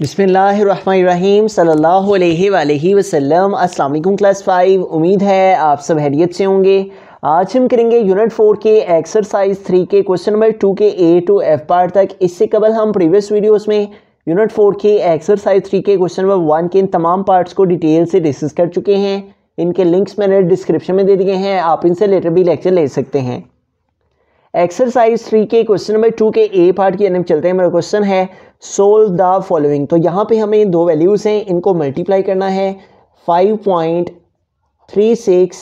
बिसमीम सल्हसम Aslam class five उम्मीद है आप सब हैरियत से होंगे आज हम करेंगे यूनिट फोर के एक्सरसाइज थ्री के क्वेश्चन नंबर टू के ए टू एफ पार्ट तक इससे कबल हम प्रीवियस वीडियोस में यूनिट फोर के एक्सरसाइज थ्री के क्वेश्चन नंबर वन के इन तमाम पार्ट्स को डिटेल से डिस्कस कर चुके हैं इनके लिंक्स मैंने डिस्क्रिप्शन में दे दिए हैं आप इनसे लेटर भी लेक्चर ले सकते हैं एक्सरसाइज थ्री के क्वेश्चन नंबर टू के ए पार्ट की एनएम चलते हैं मेरा क्वेश्चन है सोल द फॉलोइंग तो यहाँ पे हमें दो वैल्यूज़ हैं इनको मल्टीप्लाई करना है फाइव पॉइंट थ्री सिक्स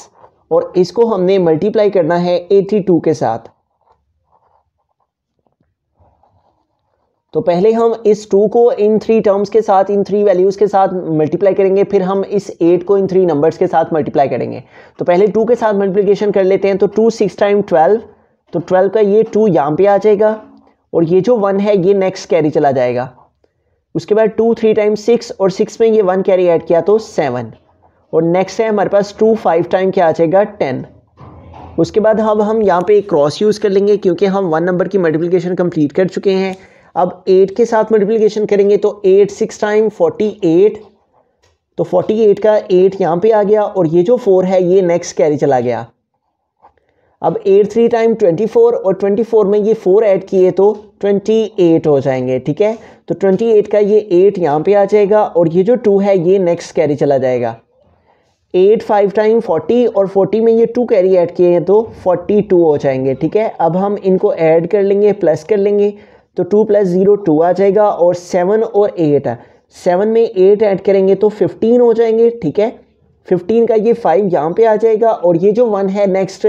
और इसको हमने मल्टीप्लाई करना है एटी टू के साथ तो पहले हम इस टू को इन थ्री टर्म्स के साथ इन थ्री वैल्यूज़ के साथ मल्टीप्लाई करेंगे फिर हम इस एट को इन थ्री नंबर्स के साथ मल्टीप्लाई करेंगे तो पहले टू के साथ मल्टीप्लीकेशन कर लेते हैं तो टू सिक्स टाइम ट्वेल्व तो ट्वेल्व का ये टू यहाँ पे आ जाएगा और ये जो वन है ये नेक्स्ट कैरी चला जाएगा उसके बाद टू थ्री टाइम सिक्स और सिक्स में ये वन कैरी ऐड किया तो सेवन और नेक्स्ट है हमारे पास टू फाइव टाइम क्या आ जाएगा टेन उसके बाद अब हम यहाँ पे क्रॉस यूज़ कर लेंगे क्योंकि हम वन नंबर की मल्टीप्लिकेशन कंप्लीट कर चुके हैं अब एट के साथ मल्टीप्लिकेशन करेंगे तो eight six time forty eight तो फोर्टी एट का एट यहाँ पे आ गया और ये जो फोर है ये नेक्स्ट कैरी चला गया अब eight three time twenty four और ट्वेंटी फोर में ये फोर ऐड किए तो ट्वेंटी एट हो जाएंगे ठीक है तो ट्वेंटी एट का ये एट यहाँ पे आ जाएगा और ये जो टू है ये नेक्स्ट कैरी चला जाएगा एट फाइव टाइम फोर्टी और फोर्टी में ये टू कैरी ऐड किए हैं तो फोर्टी टू हो जाएंगे ठीक है अब हम इनको ऐड कर लेंगे प्लस कर लेंगे तो टू प्लस ज़ीरो टू आ जाएगा और सेवन और एट सेवन में एट ऐड करेंगे तो फिफ्टीन हो जाएंगे ठीक है फिफ्टीन का ये फाइव यहाँ पे आ जाएगा और ये जो वन है नेक्स्ट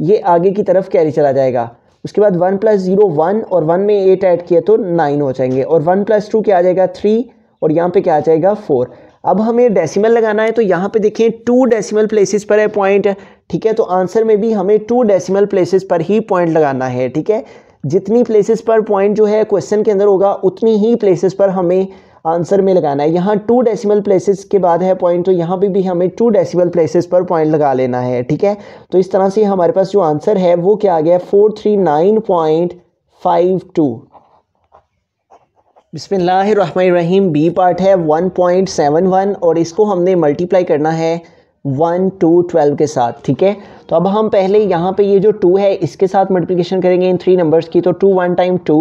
ये आगे की तरफ कैरी चला जाएगा उसके बाद वन प्लस जीरो वन और वन में एट ऐड किया तो नाइन हो जाएंगे और वन प्लस टू क्या आ जाएगा थ्री और यहाँ पे क्या आ जाएगा फोर अब हमें डेसिमल लगाना है तो यहाँ पे देखें टू डेसिमल प्लेसेस पर है पॉइंट ठीक है तो आंसर में भी हमें टू डेसिमल प्लेसेस पर ही पॉइंट लगाना है ठीक है जितनी प्लेसेस पर पॉइंट जो है क्वेश्चन के अंदर होगा उतनी ही प्लेसेस पर हमें आंसर में लगाना है यहाँ टू डेसिमल प्लेसेस के बाद है पॉइंट तो यहाँ पे भी हमें टू डेसिमल प्लेसेस पर पॉइंट लगा लेना है ठीक है तो इस तरह से हमारे पास जो आंसर है वो क्या आ गया four three nine point five two बिसमीम बी पार्ट है वन पॉइंट सेवन वन और इसको हमने मल्टीप्लाई करना है वन टू ट्वेल्व के साथ ठीक है तो अब हम पहले यहाँ पे ये जो टू है इसके साथ मल्टीप्लिकेशन करेंगे इन थ्री नंबर्स की तो two one time two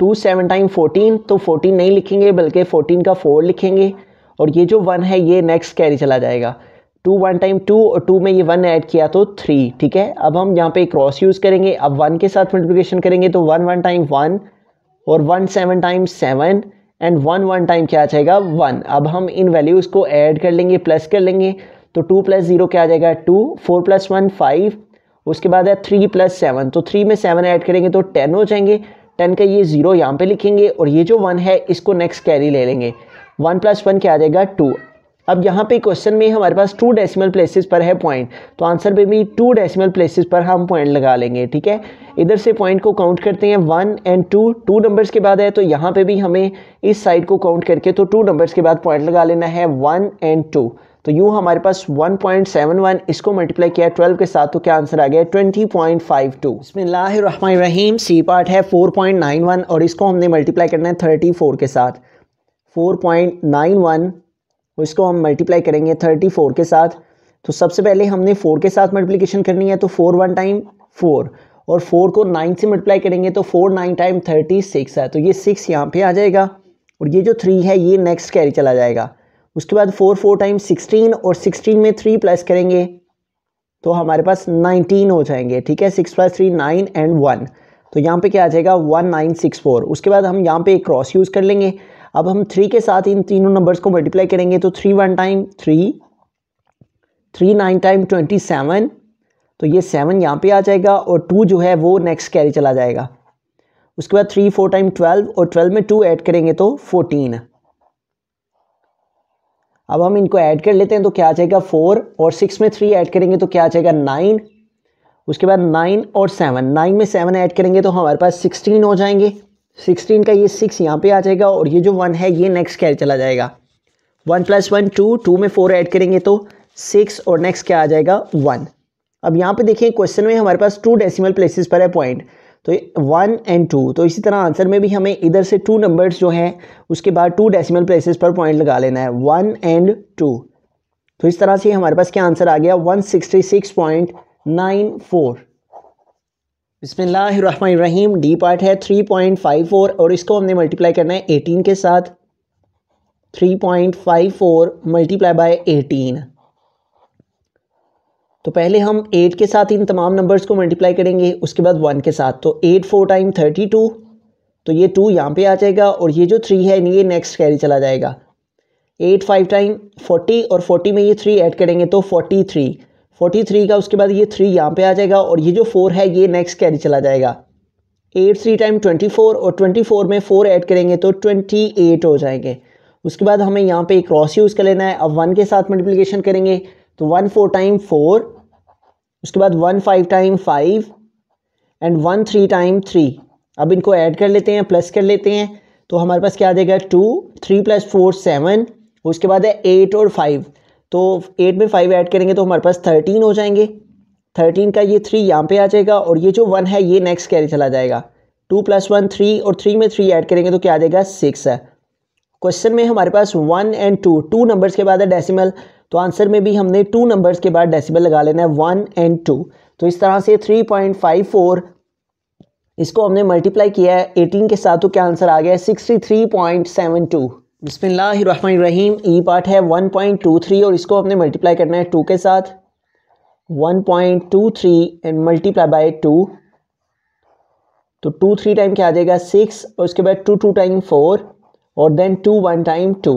two seven time fourteen तो फोर्टीन नहीं लिखेंगे बल्कि फोर्टीन का फोर लिखेंगे और ये जो वन है ये नेक्स्ट कैरी चला जाएगा टू वन टाइम टू और टू में ये वन ऐड किया तो थ्री ठीक है अब हम यहाँ पे क्रॉस यूज़ करेंगे अब वन के साथ मल्टीप्लिकेशन करेंगे तो वन वन टाइम वन और one seven time seven and one one time क्या आ जाएगा वन अब हम इन वैल्यूज़ को ऐड कर लेंगे प्लस कर लेंगे तो टू प्लस ज़ीरो क्या आ जाएगा two four plus one five उसके बाद है थ्री प्लस सेवन तो थ्री में सेवन ऐड करेंगे तो टेन हो जाएंगे टेन का ये ज़ीरो यहाँ पे लिखेंगे और ये जो वन है इसको नेक्स्ट कैरी ले लेंगे वन प्लस वन क्या आ जाएगा टू अब यहाँ पे क्वेश्चन में हमारे पास टू डेसिमल प्लेसेस पर है पॉइंट तो आंसर पे भी टू डेसिमल प्लेसेस पर हम पॉइंट लगा लेंगे ठीक है इधर से पॉइंट को काउंट करते हैं one and two two numbers के बाद है तो यहाँ पे भी हमें इस साइड को काउंट करके तो टू नंबर्स के बाद पॉइंट लगा लेना है वन एंड टू तो यूँ हमारे पास 1.71 इसको मल्टीप्लाई किया 12 के साथ तो क्या आंसर आ गया 20.52 इसमें लाहिम सी पार्ट है 4.91 और इसको हमने मल्टीप्लाई करना है 34 के साथ 4.91 इसको हम मल्टीप्लाई करेंगे 34 के साथ तो सबसे पहले हमने 4 के साथ मल्टीप्लिकेशन करनी है तो 4 वन टाइम 4 और 4 को 9 से मल्टीप्लाई करेंगे तो 4 9 टाइम 36 है तो ये 6 यहाँ पे आ जाएगा और ये जो 3 है ये नेक्स्ट कैरी चला जाएगा उसके बाद फोर फोर टाइम्स सिक्सटीन और सिक्सटीन में थ्री प्लस करेंगे तो हमारे पास नाइनटीन हो जाएंगे ठीक है six plus three nine and one तो यहाँ पे क्या आ जाएगा वन नाइन सिक्स फोर उसके बाद हम यहाँ पे एक क्रॉस यूज़ कर लेंगे अब हम थ्री के साथ इन तीनों नंबर्स को मल्टीप्लाई करेंगे तो three one time three three nine time twenty seven तो ये सेवन यहाँ पे आ जाएगा और टू जो है वो नेक्स्ट कैरी चला जाएगा उसके बाद थ्री फोर टाइम ट्वेल्व और ट्वेल्व में टू ऐड करेंगे तो फोर्टीन अब हम इनको ऐड कर लेते हैं तो क्या आ जाएगा फोर और सिक्स में थ्री ऐड करेंगे तो क्या आ जाएगा नाइन उसके बाद नाइन और सेवन नाइन में सेवन ऐड करेंगे तो हमारे पास सिक्सटीन हो जाएंगे सिक्सटीन का ये सिक्स यहाँ पे आ जाएगा और ये जो वन है ये नेक्स्ट कैर चला जाएगा one plus one two two में फोर ऐड करेंगे तो सिक्स और नेक्स्ट क्या आ जाएगा वन अब यहाँ पे देखिए क्वेश्चन में हमारे पास टू डेसिमल प्लेसेस पर है पॉइंट तो वन एंड टू तो इसी तरह आंसर में भी हमें इधर से टू नंबर्स जो हैं उसके बाद टू डेसिमल प्लेसेस पर पॉइंट लगा लेना है वन एंड टू तो इस तरह से हमारे पास क्या आंसर आ गया one sixty six point nine four बसमीम डी पार्ट है थ्री पॉइंट फाइव फोर और इसको हमने मल्टीप्लाई करना है एटीन के साथ three point five four multiply by eighteen तो पहले हम एट के साथ इन तमाम नंबर्स को मल्टीप्लाई करेंगे उसके बाद वन के साथ तो eight four time thirty two तो ये टू यहाँ पे आ जाएगा और ये जो थ्री है ये नेक्स्ट कैरी चला जाएगा एट फाइव टाइम फोर्टी और फोर्टी में ये थ्री ऐड करेंगे तो फोर्टी थ्री फोर्टी थ्री का उसके बाद ये थ्री यहाँ पे आ जाएगा और ये जो फोर है ये नेक्स्ट कैरी चला जाएगा eight three time twenty four और ट्वेंटी फोर में फ़ोर ऐड करेंगे तो ट्वेंटी एट हो जाएंगे उसके बाद हमें यहाँ पे क्रॉस यूज़ कर लेना है अब वन के साथ मल्टीप्लिकेशन करेंगे तो वन फोर टाइम फोर उसके बाद one five time five and one three time three अब इनको ऐड कर लेते हैं प्लस कर लेते हैं तो हमारे पास क्या आ जाएगा two three plus four seven उसके बाद है एट और फाइव तो एट में फाइव ऐड करेंगे तो हमारे पास थर्टीन हो जाएंगे थर्टीन का ये थ्री यहाँ पे आ जाएगा और ये जो वन है ये नेक्स्ट कैरी चला जाएगा टू प्लस वन थ्री और थ्री में थ्री ऐड करेंगे तो क्या आ जाएगा सिक्स है क्वेश्चन में हमारे पास one and two two numbers के बाद है डेसिमल तो आंसर में भी हमने टू नंबर्स के बाद डेसिबल लगा लेना है वन एंड टू तो इस तरह से थ्री पॉइंट फाइव फोर इसको हमने मल्टीप्लाई किया है एटीन के साथ तो क्या आंसर आ गया है sixty three point seven two बसमीम ई पार्ट है वन पॉइंट टू थ्री और इसको हमने मल्टीप्लाई करना है टू के साथ one point two three and multiply by two तो टू थ्री टाइम क्या आ जाएगा सिक्स और उसके बाद टू टू टाइम फोर और then two one time two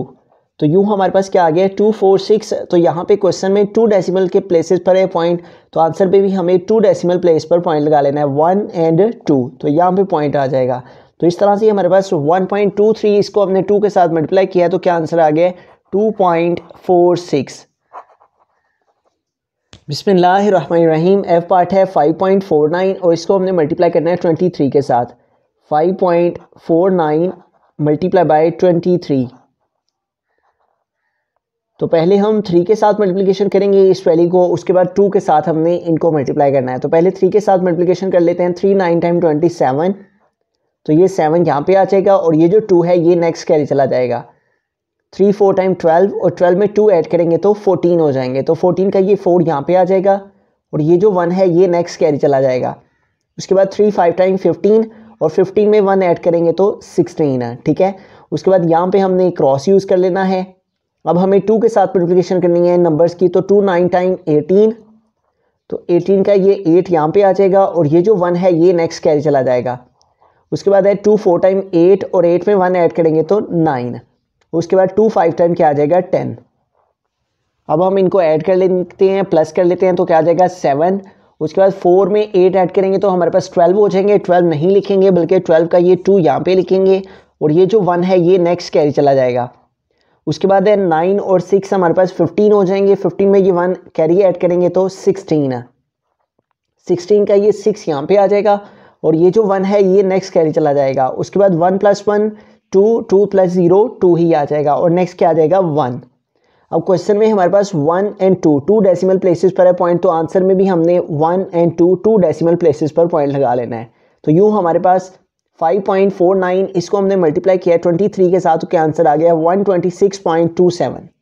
तो यूँ हमारे पास क्या आ गया टू फोर सिक्स तो यहाँ पे क्वेश्चन में टू डेसिमल के प्लेसेस पर है पॉइंट तो आंसर पे भी हमें टू डेसिमल प्लेस पर पॉइंट लगा लेना है वन एंड टू तो यहाँ पे पॉइंट आ जाएगा तो इस तरह से हमारे पास वन पॉइंट टू थ्री इसको हमने टू के साथ मल्टीप्लाई किया तो क्या आंसर आ गया टू पॉइंट फोर सिक्स रहीम एफ पार्ट है फाइव पॉइंट फोर नाइन और इसको हमने मल्टीप्लाई करना है ट्वेंटी थ्री के साथ five point four nine multiply by twenty three तो पहले हम थ्री के साथ मल्टीप्लीकेशन करेंगे इस वैली को उसके बाद टू के साथ हमने इनको मल्टीप्लाई करना है तो पहले थ्री के साथ मल्टीप्लीकेशन कर लेते हैं three nine time twenty seven तो ये सेवन यहाँ पे आ जाएगा और ये जो टू है ये नेक्स्ट कैरी चला जाएगा थ्री फोर टाइम ट्वेल्व और ट्वेल्व में टू ऐड करेंगे तो फोर्टीन हो जाएंगे तो फोर्टीन का ये फोर यहाँ पे आ जाएगा और ये जो वन है ये नेक्स्ट कैरी चला जाएगा उसके बाद थ्री फाइव टाइम फिफ्टीन और फिफ्टीन में वन ऐड करेंगे तो सिक्सटीन ठीक है उसके बाद यहाँ पे हमने क्रॉस यूज़ कर लेना है अब हमें टू के साथ मल्टीप्लीकेशन करनी है नंबर्स की तो टू नाइन टाइम एटीन तो एटीन का ये एट यहाँ पे आ जाएगा और ये जो वन है ये नेक्स्ट कैरी चला जाएगा उसके बाद है टू फोर टाइम एट और एट में वन ऐड करेंगे तो नाइन उसके बाद टू फाइव टाइम क्या आ जाएगा टेन अब हम इनको ऐड कर लेते हैं प्लस कर लेते हैं तो क्या आ जाएगा सेवन उसके बाद फोर में एट ऐड करेंगे तो हमारे पास ट्वेल्व हो जाएंगे ट्वेल्व नहीं लिखेंगे बल्कि ट्वेल्व का ये टू यहाँ पे लिखेंगे और ये जो वन है ये नेक्स्ट कैरी चला जाएगा उसके बाद है नाइन और सिक्स हमारे पास फिफ्टीन हो जाएंगे फिफ्टीन में ये वन कैरी ऐड करेंगे तो सिक्सटीन है सिक्सटीन का ये सिक्स यहाँ पे आ जाएगा और ये जो वन है ये नेक्स्ट कैरी चला जाएगा उसके बाद one plus one two two plus zero two ही आ जाएगा और नेक्स्ट क्या आ जाएगा वन अब क्वेश्चन में हमारे पास one and two two decimal places पर है पॉइंट तो आंसर में भी हमने one and two two decimal places पर पॉइंट लगा लेना है तो यूँ हमारे पास 5.49 इसको हमने मल्टीप्लाई किया 23 के साथ तो क्या आंसर आ गया 126.27